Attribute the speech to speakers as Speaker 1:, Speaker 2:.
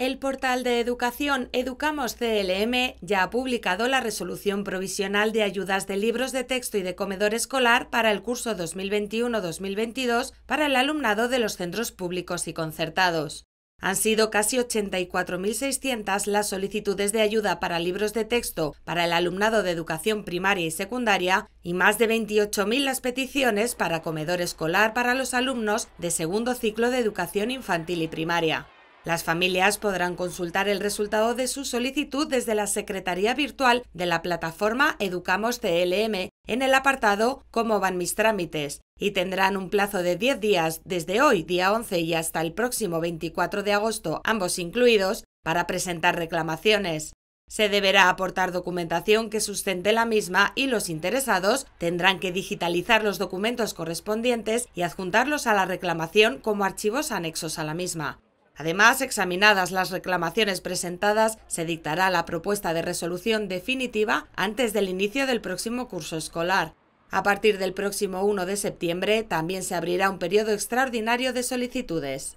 Speaker 1: El portal de educación Educamos CLM ya ha publicado la resolución provisional de ayudas de libros de texto y de comedor escolar para el curso 2021-2022 para el alumnado de los centros públicos y concertados. Han sido casi 84.600 las solicitudes de ayuda para libros de texto para el alumnado de educación primaria y secundaria y más de 28.000 las peticiones para comedor escolar para los alumnos de segundo ciclo de educación infantil y primaria. Las familias podrán consultar el resultado de su solicitud desde la Secretaría Virtual de la plataforma Educamos CLM en el apartado Cómo van mis trámites y tendrán un plazo de 10 días desde hoy, día 11, y hasta el próximo 24 de agosto, ambos incluidos, para presentar reclamaciones. Se deberá aportar documentación que sustente la misma y los interesados tendrán que digitalizar los documentos correspondientes y adjuntarlos a la reclamación como archivos anexos a la misma. Además, examinadas las reclamaciones presentadas, se dictará la propuesta de resolución definitiva antes del inicio del próximo curso escolar. A partir del próximo 1 de septiembre también se abrirá un periodo extraordinario de solicitudes.